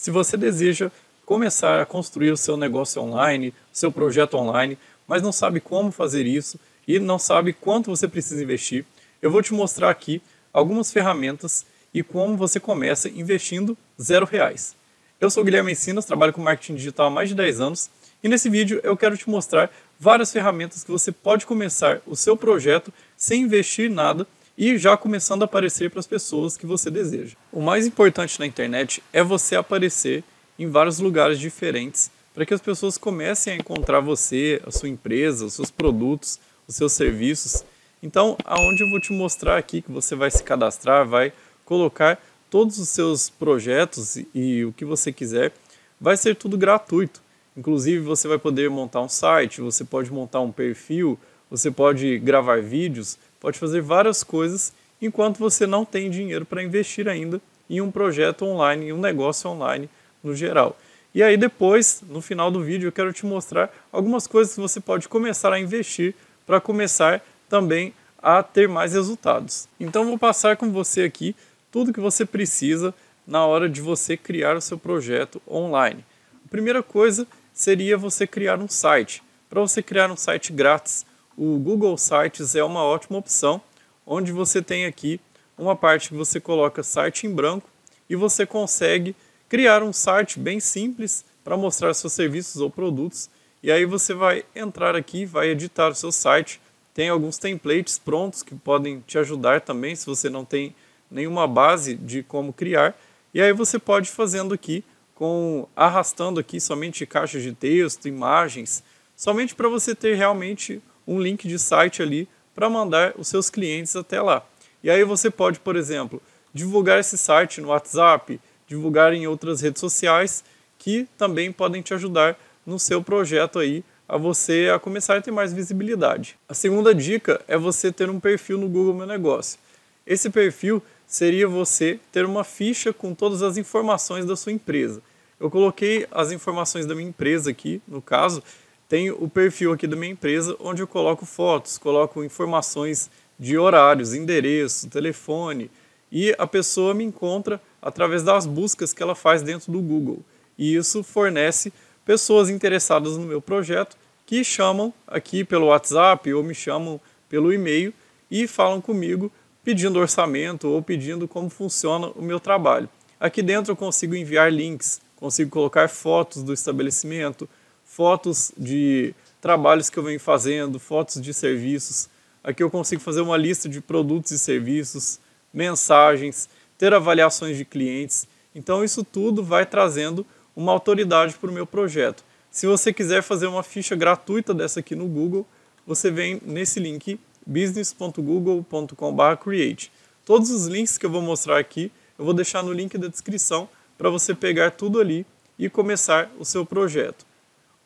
Se você deseja começar a construir o seu negócio online, o seu projeto online, mas não sabe como fazer isso e não sabe quanto você precisa investir, eu vou te mostrar aqui algumas ferramentas e como você começa investindo zero reais. Eu sou Guilherme Ensinas, trabalho com marketing digital há mais de 10 anos e nesse vídeo eu quero te mostrar várias ferramentas que você pode começar o seu projeto sem investir nada e já começando a aparecer para as pessoas que você deseja. O mais importante na internet é você aparecer em vários lugares diferentes para que as pessoas comecem a encontrar você, a sua empresa, os seus produtos, os seus serviços. Então, aonde eu vou te mostrar aqui que você vai se cadastrar, vai colocar todos os seus projetos e o que você quiser, vai ser tudo gratuito. Inclusive, você vai poder montar um site, você pode montar um perfil, você pode gravar vídeos, pode fazer várias coisas enquanto você não tem dinheiro para investir ainda em um projeto online, em um negócio online no geral. E aí depois, no final do vídeo, eu quero te mostrar algumas coisas que você pode começar a investir para começar também a ter mais resultados. Então vou passar com você aqui tudo que você precisa na hora de você criar o seu projeto online. A primeira coisa seria você criar um site. Para você criar um site grátis, o Google Sites é uma ótima opção, onde você tem aqui uma parte que você coloca site em branco e você consegue criar um site bem simples para mostrar seus serviços ou produtos. E aí você vai entrar aqui, vai editar o seu site. Tem alguns templates prontos que podem te ajudar também se você não tem nenhuma base de como criar. E aí você pode fazendo aqui com arrastando aqui somente caixas de texto, imagens, somente para você ter realmente um link de site ali para mandar os seus clientes até lá. E aí você pode, por exemplo, divulgar esse site no WhatsApp, divulgar em outras redes sociais que também podem te ajudar no seu projeto aí a você a começar a ter mais visibilidade. A segunda dica é você ter um perfil no Google Meu Negócio. Esse perfil seria você ter uma ficha com todas as informações da sua empresa. Eu coloquei as informações da minha empresa aqui, no caso, tem o perfil aqui da minha empresa, onde eu coloco fotos, coloco informações de horários, endereço, telefone, e a pessoa me encontra através das buscas que ela faz dentro do Google. E isso fornece pessoas interessadas no meu projeto que chamam aqui pelo WhatsApp ou me chamam pelo e-mail e falam comigo pedindo orçamento ou pedindo como funciona o meu trabalho. Aqui dentro eu consigo enviar links, consigo colocar fotos do estabelecimento, fotos de trabalhos que eu venho fazendo, fotos de serviços. Aqui eu consigo fazer uma lista de produtos e serviços, mensagens, ter avaliações de clientes. Então, isso tudo vai trazendo uma autoridade para o meu projeto. Se você quiser fazer uma ficha gratuita dessa aqui no Google, você vem nesse link business.google.com/create. Todos os links que eu vou mostrar aqui, eu vou deixar no link da descrição para você pegar tudo ali e começar o seu projeto.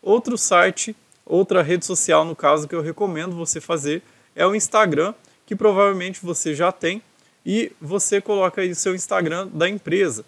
Outro site, outra rede social, no caso, que eu recomendo você fazer é o Instagram, que provavelmente você já tem, e você coloca aí o seu Instagram da empresa.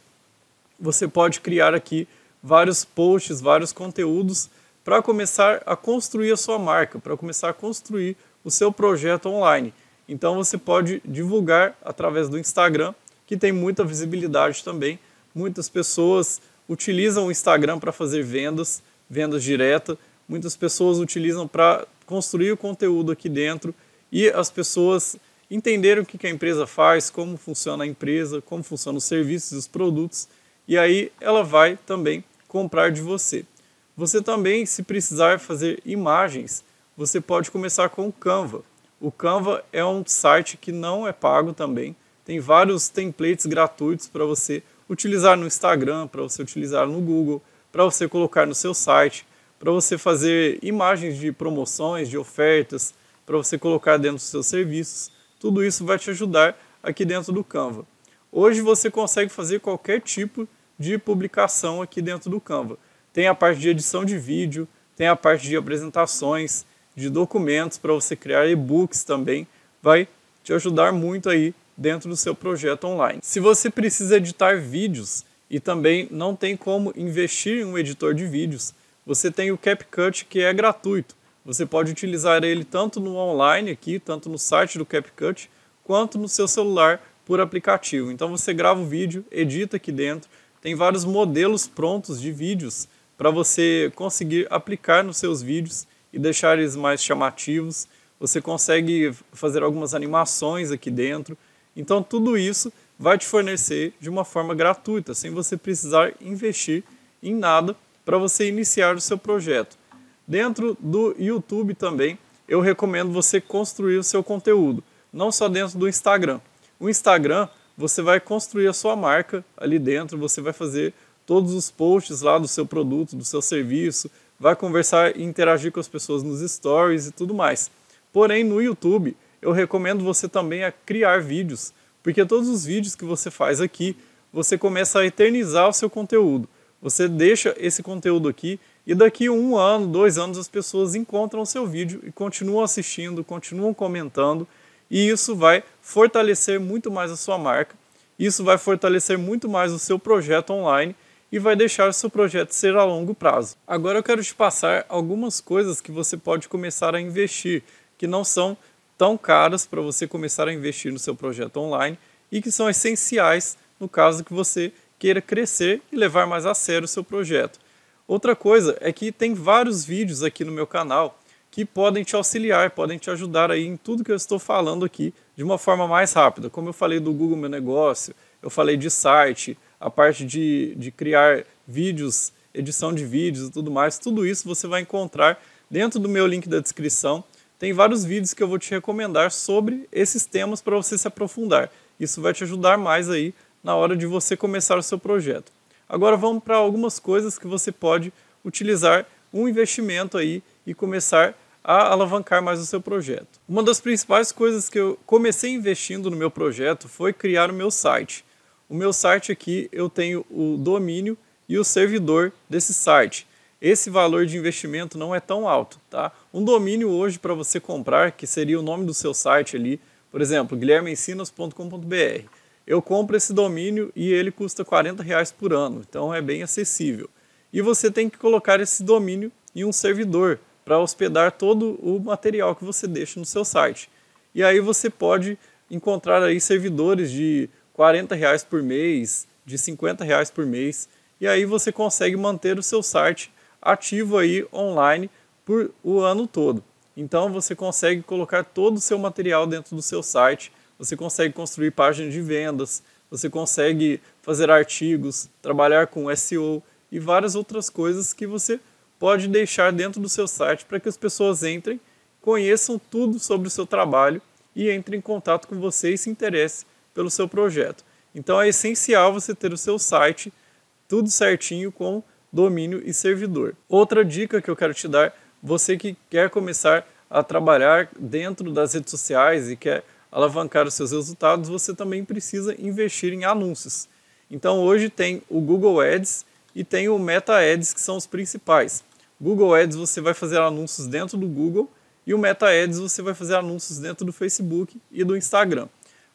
Você pode criar aqui vários posts, vários conteúdos para começar a construir a sua marca, para começar a construir o seu projeto online. Então você pode divulgar através do Instagram, que tem muita visibilidade também. Muitas pessoas utilizam o Instagram para fazer vendas, vendas direta, muitas pessoas utilizam para construir o conteúdo aqui dentro e as pessoas entenderem o que a empresa faz, como funciona a empresa, como funcionam os serviços e os produtos, e aí ela vai também comprar de você. Você também, se precisar fazer imagens, você pode começar com o Canva. O Canva é um site que não é pago também, tem vários templates gratuitos para você utilizar no Instagram, para você utilizar no Google, para você colocar no seu site, para você fazer imagens de promoções, de ofertas, para você colocar dentro dos seus serviços. Tudo isso vai te ajudar aqui dentro do Canva. Hoje você consegue fazer qualquer tipo de publicação aqui dentro do Canva. Tem a parte de edição de vídeo, tem a parte de apresentações, de documentos para você criar e-books também. Vai te ajudar muito aí dentro do seu projeto online. Se você precisa editar vídeos, e também não tem como investir em um editor de vídeos. Você tem o CapCut que é gratuito. Você pode utilizar ele tanto no online aqui, tanto no site do CapCut, quanto no seu celular por aplicativo. Então você grava o vídeo, edita aqui dentro, tem vários modelos prontos de vídeos para você conseguir aplicar nos seus vídeos e deixar eles mais chamativos. Você consegue fazer algumas animações aqui dentro. Então tudo isso vai te fornecer de uma forma gratuita, sem você precisar investir em nada para você iniciar o seu projeto. Dentro do YouTube também, eu recomendo você construir o seu conteúdo, não só dentro do Instagram. O Instagram, você vai construir a sua marca ali dentro, você vai fazer todos os posts lá do seu produto, do seu serviço, vai conversar e interagir com as pessoas nos stories e tudo mais. Porém, no YouTube, eu recomendo você também a criar vídeos porque todos os vídeos que você faz aqui, você começa a eternizar o seu conteúdo. Você deixa esse conteúdo aqui e daqui um ano, dois anos, as pessoas encontram o seu vídeo e continuam assistindo, continuam comentando, e isso vai fortalecer muito mais a sua marca, isso vai fortalecer muito mais o seu projeto online e vai deixar o seu projeto ser a longo prazo. Agora eu quero te passar algumas coisas que você pode começar a investir, que não são tão caras para você começar a investir no seu projeto online e que são essenciais no caso que você queira crescer e levar mais a sério o seu projeto. Outra coisa é que tem vários vídeos aqui no meu canal que podem te auxiliar, podem te ajudar aí em tudo que eu estou falando aqui de uma forma mais rápida. Como eu falei do Google Meu Negócio, eu falei de site, a parte de, de criar vídeos, edição de vídeos e tudo mais, tudo isso você vai encontrar dentro do meu link da descrição tem vários vídeos que eu vou te recomendar sobre esses temas para você se aprofundar. Isso vai te ajudar mais aí na hora de você começar o seu projeto. Agora vamos para algumas coisas que você pode utilizar um investimento aí e começar a alavancar mais o seu projeto. Uma das principais coisas que eu comecei investindo no meu projeto foi criar o meu site. O meu site aqui eu tenho o domínio e o servidor desse site esse valor de investimento não é tão alto, tá? Um domínio hoje para você comprar, que seria o nome do seu site ali, por exemplo, guilhermeensinos.com.br. Eu compro esse domínio e ele custa 40 reais por ano, então é bem acessível. E você tem que colocar esse domínio em um servidor para hospedar todo o material que você deixa no seu site. E aí você pode encontrar aí servidores de 40 reais por mês, de 50 reais por mês, e aí você consegue manter o seu site ativo aí online por o ano todo. Então você consegue colocar todo o seu material dentro do seu site, você consegue construir páginas de vendas, você consegue fazer artigos, trabalhar com SEO e várias outras coisas que você pode deixar dentro do seu site para que as pessoas entrem, conheçam tudo sobre o seu trabalho e entrem em contato com você e se interesse pelo seu projeto. Então é essencial você ter o seu site tudo certinho com domínio e servidor. Outra dica que eu quero te dar, você que quer começar a trabalhar dentro das redes sociais e quer alavancar os seus resultados, você também precisa investir em anúncios. Então hoje tem o Google Ads e tem o Meta Ads que são os principais. Google Ads você vai fazer anúncios dentro do Google e o Meta Ads você vai fazer anúncios dentro do Facebook e do Instagram.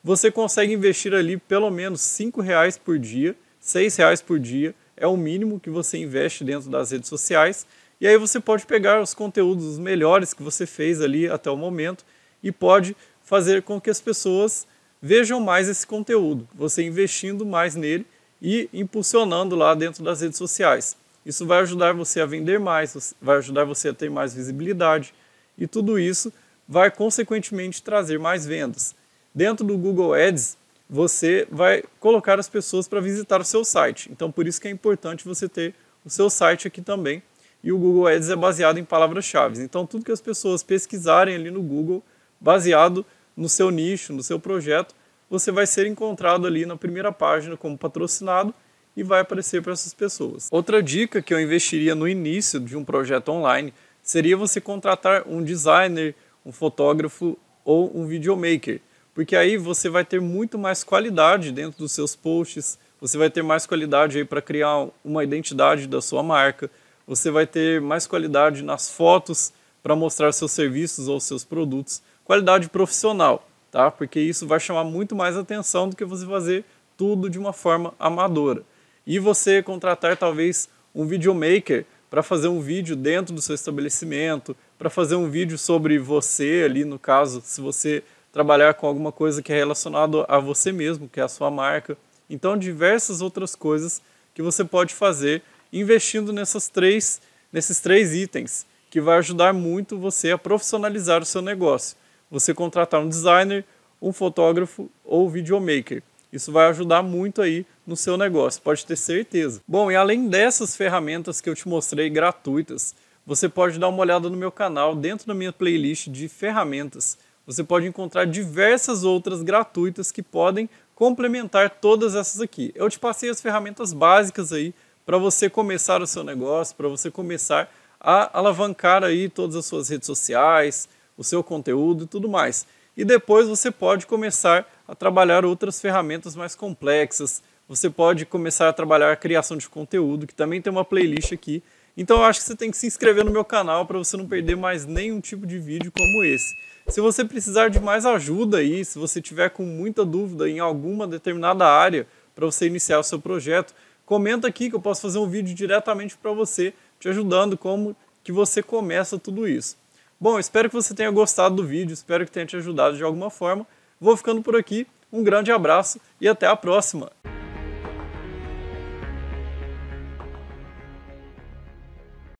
Você consegue investir ali pelo menos R$ reais por dia, R$ reais por dia é o mínimo que você investe dentro das redes sociais. E aí você pode pegar os conteúdos melhores que você fez ali até o momento e pode fazer com que as pessoas vejam mais esse conteúdo, você investindo mais nele e impulsionando lá dentro das redes sociais. Isso vai ajudar você a vender mais, vai ajudar você a ter mais visibilidade e tudo isso vai consequentemente trazer mais vendas. Dentro do Google Ads, você vai colocar as pessoas para visitar o seu site. Então, por isso que é importante você ter o seu site aqui também. E o Google Ads é baseado em palavras-chave. Então, tudo que as pessoas pesquisarem ali no Google, baseado no seu nicho, no seu projeto, você vai ser encontrado ali na primeira página como patrocinado e vai aparecer para essas pessoas. Outra dica que eu investiria no início de um projeto online seria você contratar um designer, um fotógrafo ou um videomaker porque aí você vai ter muito mais qualidade dentro dos seus posts, você vai ter mais qualidade aí para criar uma identidade da sua marca, você vai ter mais qualidade nas fotos para mostrar seus serviços ou seus produtos, qualidade profissional, tá? Porque isso vai chamar muito mais atenção do que você fazer tudo de uma forma amadora. E você contratar talvez um videomaker para fazer um vídeo dentro do seu estabelecimento, para fazer um vídeo sobre você ali, no caso, se você trabalhar com alguma coisa que é relacionado a você mesmo, que é a sua marca. Então, diversas outras coisas que você pode fazer investindo nessas três, nesses três itens, que vai ajudar muito você a profissionalizar o seu negócio. Você contratar um designer, um fotógrafo ou videomaker. Isso vai ajudar muito aí no seu negócio, pode ter certeza. Bom, e além dessas ferramentas que eu te mostrei gratuitas, você pode dar uma olhada no meu canal, dentro da minha playlist de ferramentas você pode encontrar diversas outras gratuitas que podem complementar todas essas aqui. Eu te passei as ferramentas básicas aí para você começar o seu negócio, para você começar a alavancar aí todas as suas redes sociais, o seu conteúdo e tudo mais. E depois você pode começar a trabalhar outras ferramentas mais complexas. Você pode começar a trabalhar a criação de conteúdo, que também tem uma playlist aqui então eu acho que você tem que se inscrever no meu canal para você não perder mais nenhum tipo de vídeo como esse. Se você precisar de mais ajuda aí, se você tiver com muita dúvida em alguma determinada área para você iniciar o seu projeto, comenta aqui que eu posso fazer um vídeo diretamente para você, te ajudando como que você começa tudo isso. Bom, espero que você tenha gostado do vídeo, espero que tenha te ajudado de alguma forma. Vou ficando por aqui, um grande abraço e até a próxima!